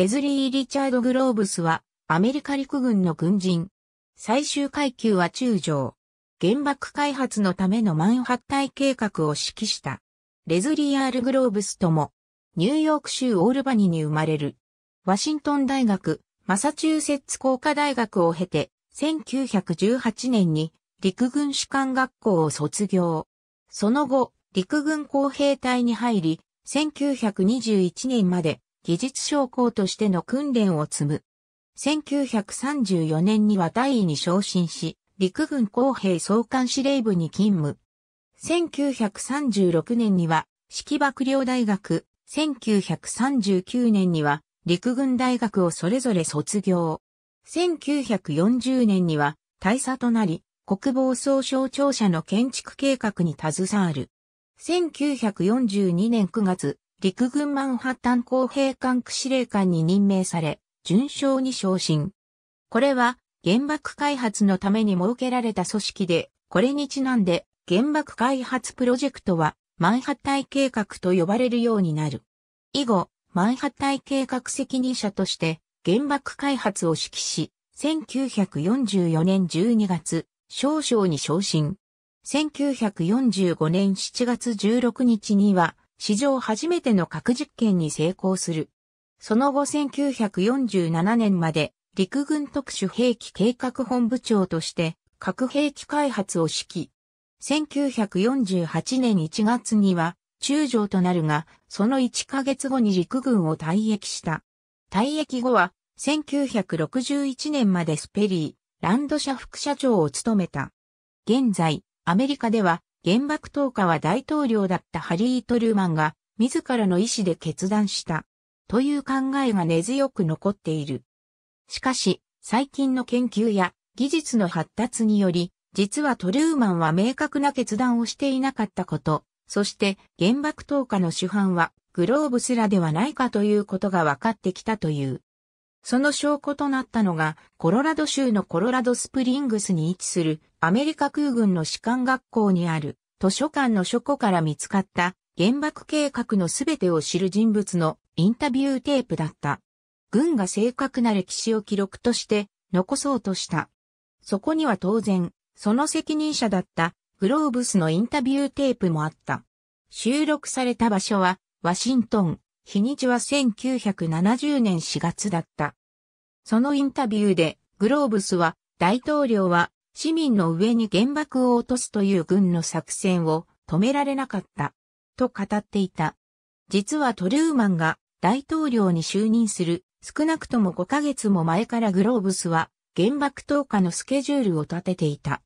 レズリー・リチャード・グローブスは、アメリカ陸軍の軍人。最終階級は中将。原爆開発のためのマンハッタイ計画を指揮した。レズリー・アール・グローブスとも、ニューヨーク州オールバニに生まれる。ワシントン大学、マサチューセッツ工科大学を経て、1918年に陸軍士官学校を卒業。その後、陸軍工兵隊に入り、1921年まで技術将校としての訓練を積む。1934年には大尉に昇進し、陸軍公兵総監司令部に勤務。1936年には、式幕僚大学、1939年には、陸軍大学をそれぞれ卒業。1940年には、大佐となり、国防総省庁舎の建築計画に携わる。1942年9月、陸軍マンハッタン公平艦区司令官に任命され、順将に昇進。これは原爆開発のために設けられた組織で、これにちなんで原爆開発プロジェクトはマンハッタイ計画と呼ばれるようになる。以後、マンハッタイ計画責任者として原爆開発を指揮し、1944年12月、少将に昇進。1945年7月16日には、史上初めての核実験に成功する。その後1947年まで陸軍特殊兵器計画本部長として核兵器開発を指揮。1948年1月には中将となるが、その1ヶ月後に陸軍を退役した。退役後は1961年までスペリー、ランド社副社長を務めた。現在、アメリカでは原爆投下は大統領だったハリー・トルーマンが自らの意思で決断した。という考えが根強く残っている。しかし、最近の研究や技術の発達により、実はトルーマンは明確な決断をしていなかったこと、そして原爆投下の主犯はグローブすらではないかということが分かってきたという。その証拠となったのが、コロラド州のコロラドスプリングスに位置するアメリカ空軍の士官学校にある図書館の書庫から見つかった原爆計画のすべてを知る人物のインタビューテープだった。軍が正確な歴史を記録として残そうとした。そこには当然、その責任者だったグローブスのインタビューテープもあった。収録された場所はワシントン、日にちは1970年4月だった。そのインタビューでグローブスは大統領は市民の上に原爆を落とすという軍の作戦を止められなかった、と語っていた。実はトルーマンが大統領に就任する少なくとも5ヶ月も前からグローブスは原爆投下のスケジュールを立てていた。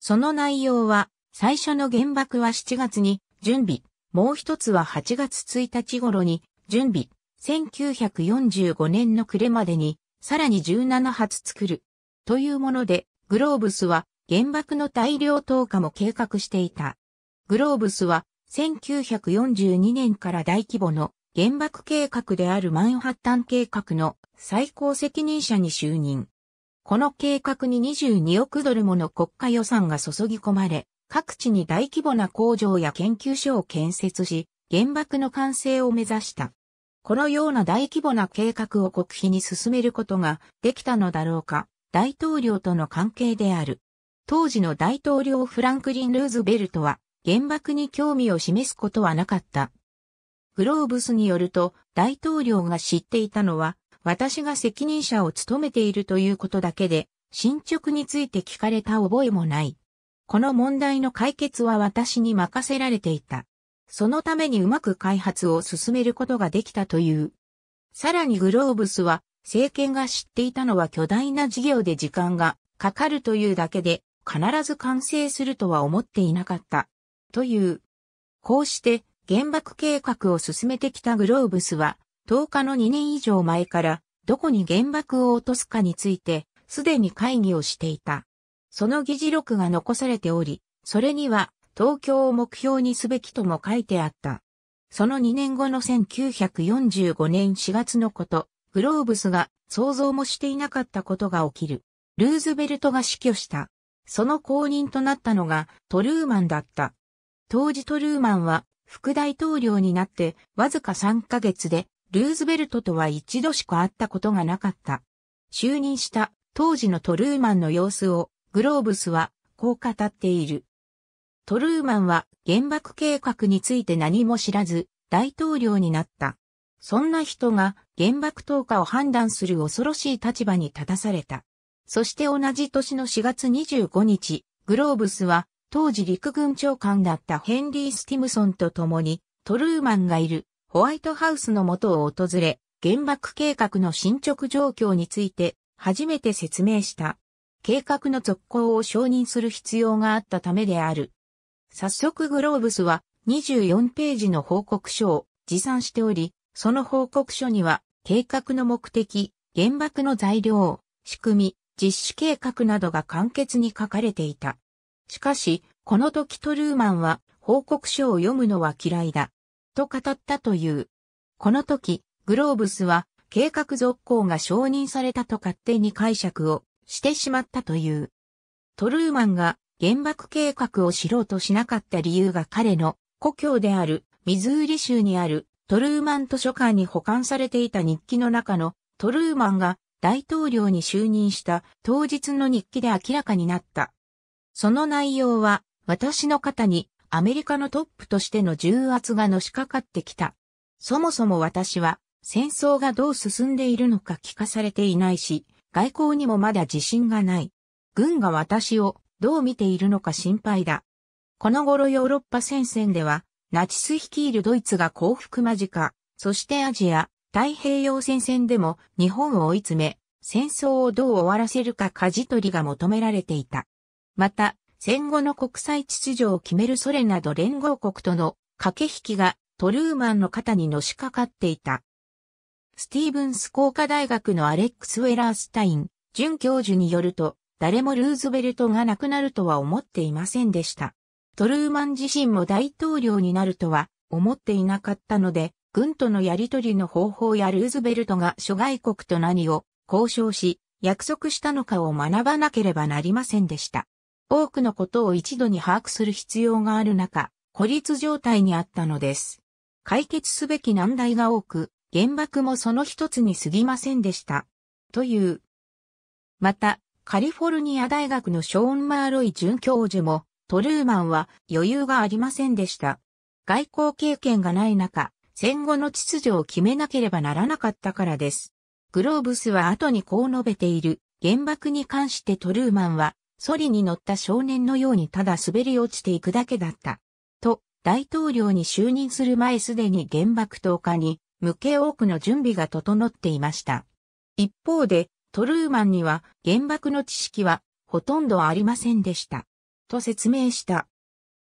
その内容は最初の原爆は7月に準備、もう一つは8月1日頃に準備、1945年の暮れまでにさらに17発作るというものでグローブスは原爆の大量投下も計画していた。グローブスは1942年から大規模の原爆計画であるマンハッタン計画の最高責任者に就任。この計画に22億ドルもの国家予算が注ぎ込まれ、各地に大規模な工場や研究所を建設し、原爆の完成を目指した。このような大規模な計画を国費に進めることができたのだろうか。大統領との関係である。当時の大統領フランクリン・ルーズベルトは原爆に興味を示すことはなかった。グローブスによると大統領が知っていたのは私が責任者を務めているということだけで進捗について聞かれた覚えもない。この問題の解決は私に任せられていた。そのためにうまく開発を進めることができたという。さらにグローブスは政権が知っていたのは巨大な事業で時間がかかるというだけで、必ず完成するとは思っていなかった。という。こうして、原爆計画を進めてきたグローブスは、10日の2年以上前から、どこに原爆を落とすかについて、すでに会議をしていた。その議事録が残されており、それには、東京を目標にすべきとも書いてあった。その2年後の1945年4月のこと、グローブスが想像もしていなかったことが起きる。ルーズベルトが死去した。その後任となったのがトルーマンだった。当時トルーマンは副大統領になってわずか3ヶ月でルーズベルトとは一度しか会ったことがなかった。就任した当時のトルーマンの様子をグローブスはこう語っている。トルーマンは原爆計画について何も知らず大統領になった。そんな人が原爆投下を判断する恐ろしい立場に立たされた。そして同じ年の4月25日、グローブスは当時陸軍長官だったヘンリー・スティムソンと共にトルーマンがいるホワイトハウスの元を訪れ、原爆計画の進捗状況について初めて説明した。計画の続行を承認する必要があったためである。早速グローブスは24ページの報告書を持参しており、その報告書には、計画の目的、原爆の材料、仕組み、実施計画などが簡潔に書かれていた。しかし、この時トルーマンは報告書を読むのは嫌いだ。と語ったという。この時、グローブスは計画続行が承認されたと勝手に解釈をしてしまったという。トルーマンが原爆計画を知ろうとしなかった理由が彼の故郷であるミズーリ州にあるトルーマン図書館に保管されていた日記の中のトルーマンが大統領に就任した当日の日記で明らかになった。その内容は私の肩にアメリカのトップとしての重圧がのしかかってきた。そもそも私は戦争がどう進んでいるのか聞かされていないし、外交にもまだ自信がない。軍が私をどう見ているのか心配だ。この頃ヨーロッパ戦線ではナチス率いるドイツが降伏間近、そしてアジア、太平洋戦線でも日本を追い詰め、戦争をどう終わらせるか舵取りが求められていた。また、戦後の国際秩序を決めるソ連など連合国との駆け引きがトルーマンの肩にのしかかっていた。スティーブンス工科大学のアレックス・ウェラースタイン、准教授によると、誰もルーズベルトが亡くなるとは思っていませんでした。トルーマン自身も大統領になるとは思っていなかったので、軍とのやりとりの方法やルーズベルトが諸外国と何を交渉し、約束したのかを学ばなければなりませんでした。多くのことを一度に把握する必要がある中、孤立状態にあったのです。解決すべき難題が多く、原爆もその一つに過ぎませんでした。という。また、カリフォルニア大学のショーン・マーロイ准教授も、トルーマンは余裕がありませんでした。外交経験がない中、戦後の秩序を決めなければならなかったからです。グローブスは後にこう述べている原爆に関してトルーマンはソリに乗った少年のようにただ滑り落ちていくだけだった。と、大統領に就任する前すでに原爆投下に向け多くの準備が整っていました。一方で、トルーマンには原爆の知識はほとんどありませんでした。と説明した。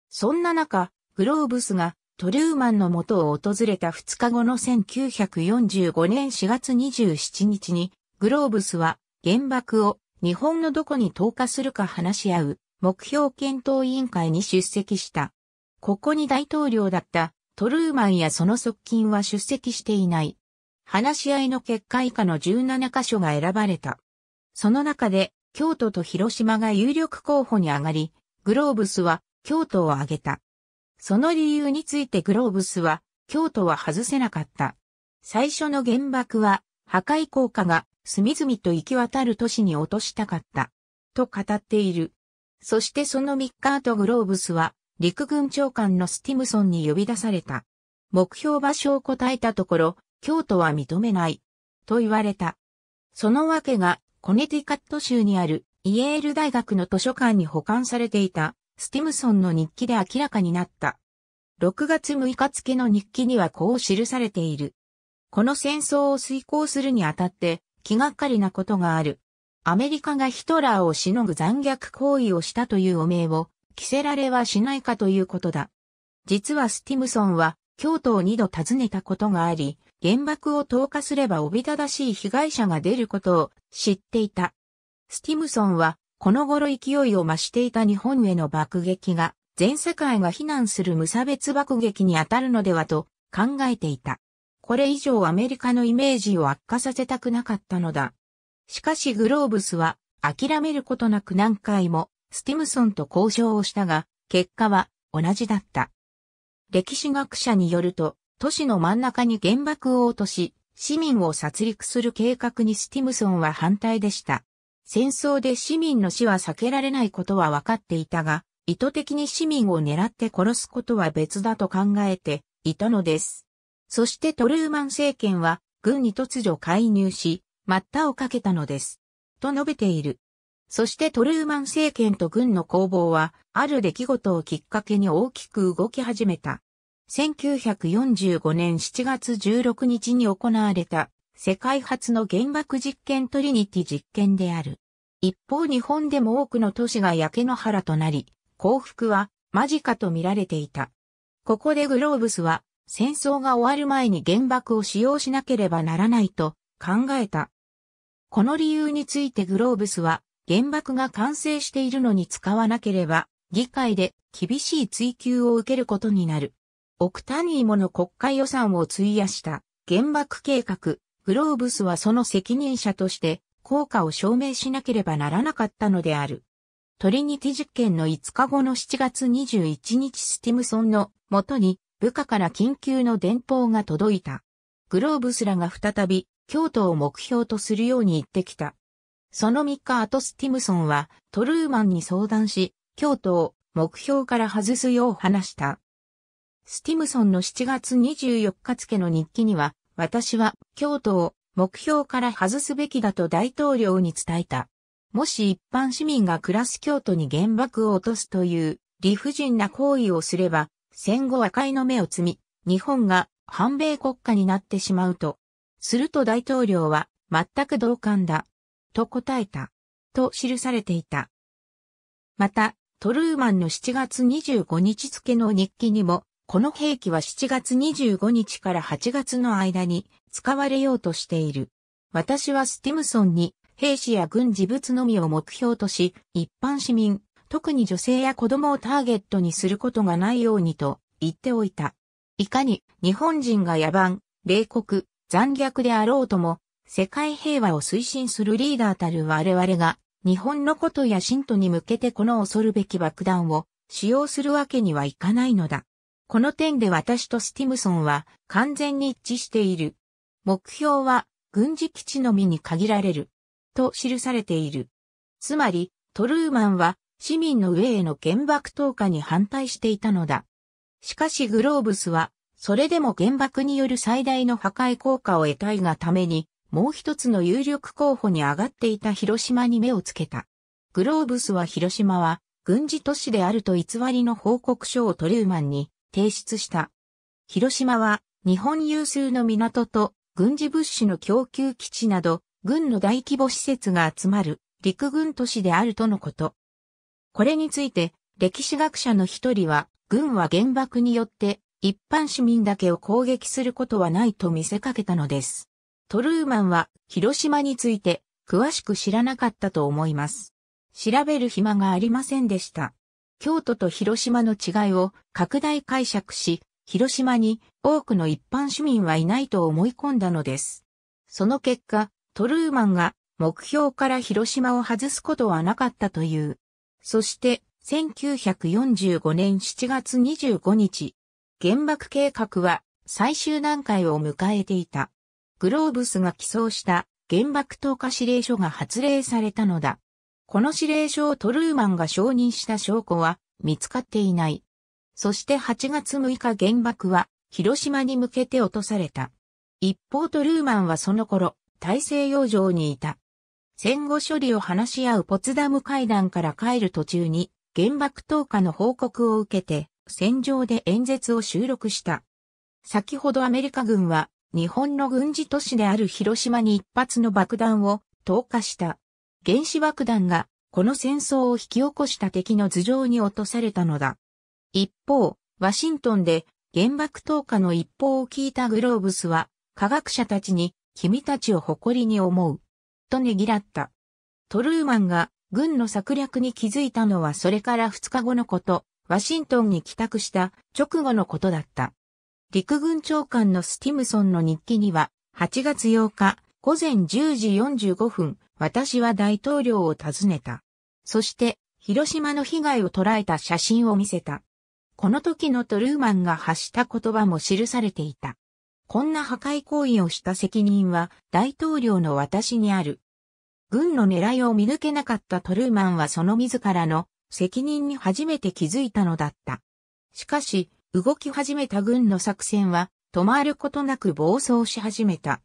そんな中、グローブスがトルーマンの元を訪れた2日後の1945年4月27日に、グローブスは原爆を日本のどこに投下するか話し合う目標検討委員会に出席した。ここに大統領だったトルーマンやその側近は出席していない。話し合いの結果以下の17箇所が選ばれた。その中で京都と広島が有力候補に上がり、グローブスは京都を挙げた。その理由についてグローブスは、京都は外せなかった。最初の原爆は、破壊効果が隅々と行き渡る都市に落としたかった。と語っている。そしてその3日後グローブスは、陸軍長官のスティムソンに呼び出された。目標場所を答えたところ、京都は認めない。と言われた。そのわけが、コネティカット州にあるイエール大学の図書館に保管されていた、スティムソンの日記で明らかになった。6月6日付の日記にはこう記されている。この戦争を遂行するにあたって、気がかりなことがある。アメリカがヒトラーをしのぐ残虐行為をしたという汚名を、着せられはしないかということだ。実はスティムソンは、京都を二度訪ねたことがあり、原爆を投下すればおびただしい被害者が出ることを知っていた。スティムソンは、この頃勢いを増していた日本への爆撃が、全世界が非難する無差別爆撃に当たるのではと考えていた。これ以上アメリカのイメージを悪化させたくなかったのだ。しかしグローブスは諦めることなく何回もスティムソンと交渉をしたが、結果は同じだった。歴史学者によると、都市の真ん中に原爆を落とし、市民を殺戮する計画にスティムソンは反対でした。戦争で市民の死は避けられないことは分かっていたが、意図的に市民を狙って殺すことは別だと考えていたのです。そしてトルーマン政権は軍に突如介入し、待ったをかけたのです。と述べている。そしてトルーマン政権と軍の攻防は、ある出来事をきっかけに大きく動き始めた。1945年7月16日に行われた世界初の原爆実験トリニティ実験である。一方日本でも多くの都市が焼け野原となり、幸福は間近と見られていた。ここでグローブスは戦争が終わる前に原爆を使用しなければならないと考えた。この理由についてグローブスは原爆が完成しているのに使わなければ議会で厳しい追及を受けることになる。億単位もの国会予算を費やした原爆計画グローブスはその責任者として効果を証明しなければならなかったのである。トリニティ実験の5日後の7月21日スティムソンの元に部下から緊急の電報が届いた。グローブスらが再び京都を目標とするように言ってきた。その3日後スティムソンはトルーマンに相談し、京都を目標から外すよう話した。スティムソンの7月24日付の日記には、私は京都を目標から外すべきだと大統領に伝えた。もし一般市民が暮らす京都に原爆を落とすという理不尽な行為をすれば、戦後和解の目を積み、日本が反米国家になってしまうと。すると大統領は全く同感だ。と答えた。と記されていた。また、トルーマンの7月25日付の日記にもこの兵器は7月25日から8月の間に使われようとしている。私はスティムソンに兵士や軍事物のみを目標とし、一般市民、特に女性や子供をターゲットにすることがないようにと言っておいた。いかに日本人が野蛮、冷酷、残虐であろうとも、世界平和を推進するリーダーたる我々が、日本のことや信徒に向けてこの恐るべき爆弾を使用するわけにはいかないのだ。この点で私とスティムソンは完全に一致している。目標は軍事基地のみに限られる。と記されている。つまり、トルーマンは市民の上への原爆投下に反対していたのだ。しかしグローブスは、それでも原爆による最大の破壊効果を得たいがために、もう一つの有力候補に上がっていた広島に目をつけた。グローブスは広島は軍事都市であると偽りの報告書をトルーマンに提出した。広島は日本有数の港と軍事物資の供給基地など軍の大規模施設が集まる陸軍都市であるとのこと。これについて歴史学者の一人は軍は原爆によって一般市民だけを攻撃することはないと見せかけたのです。トルーマンは広島について詳しく知らなかったと思います。調べる暇がありませんでした。京都と広島の違いを拡大解釈し、広島に多くの一般市民はいないと思い込んだのです。その結果、トルーマンが目標から広島を外すことはなかったという。そして、1945年7月25日、原爆計画は最終段階を迎えていた。グローブスが寄贈した原爆投下指令書が発令されたのだ。この指令書をトルーマンが承認した証拠は見つかっていない。そして8月6日原爆は広島に向けて落とされた。一方トルーマンはその頃、大西洋上にいた。戦後処理を話し合うポツダム会談から帰る途中に原爆投下の報告を受けて戦場で演説を収録した。先ほどアメリカ軍は日本の軍事都市である広島に一発の爆弾を投下した。原子爆弾がこの戦争を引き起こした敵の頭上に落とされたのだ。一方、ワシントンで原爆投下の一報を聞いたグローブスは科学者たちに君たちを誇りに思う。とねぎらった。トルーマンが軍の策略に気づいたのはそれから2日後のこと、ワシントンに帰宅した直後のことだった。陸軍長官のスティムソンの日記には、8月8日午前10時45分、私は大統領を訪ねた。そして、広島の被害を捉えた写真を見せた。この時のトルーマンが発した言葉も記されていた。こんな破壊行為をした責任は大統領の私にある。軍の狙いを見抜けなかったトルーマンはその自らの責任に初めて気づいたのだった。しかし、動き始めた軍の作戦は止まることなく暴走し始めた。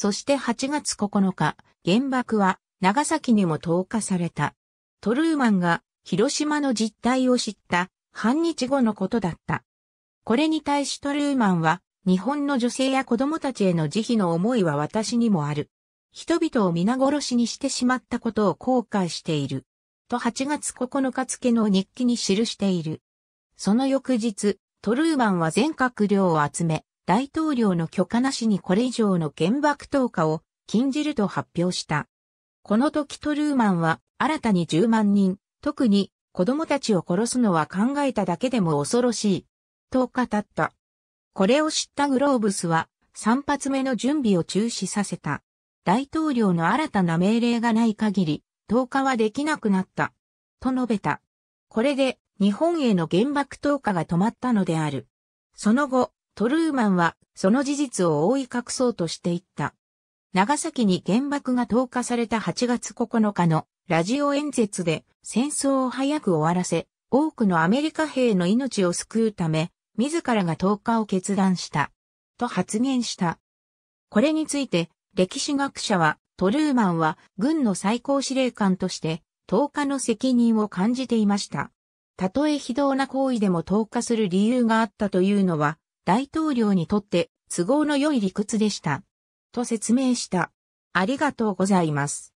そして8月9日、原爆は長崎にも投下された。トルーマンが広島の実態を知った半日後のことだった。これに対しトルーマンは日本の女性や子供たちへの慈悲の思いは私にもある。人々を皆殺しにしてしまったことを後悔している。と8月9日付の日記に記している。その翌日、トルーマンは全閣僚を集め、大統領の許可なしにこれ以上の原爆投下を禁じると発表した。この時トルーマンは新たに10万人、特に子供たちを殺すのは考えただけでも恐ろしい、と語った。これを知ったグローブスは3発目の準備を中止させた。大統領の新たな命令がない限り、投下はできなくなった。と述べた。これで日本への原爆投下が止まったのである。その後、トルーマンはその事実を覆い隠そうとしていった。長崎に原爆が投下された8月9日のラジオ演説で戦争を早く終わらせ、多くのアメリカ兵の命を救うため、自らが投下を決断した。と発言した。これについて、歴史学者は、トルーマンは軍の最高司令官として、投下の責任を感じていました。たとえ非道な行為でも投下する理由があったというのは、大統領にとって都合の良い理屈でした。と説明した。ありがとうございます。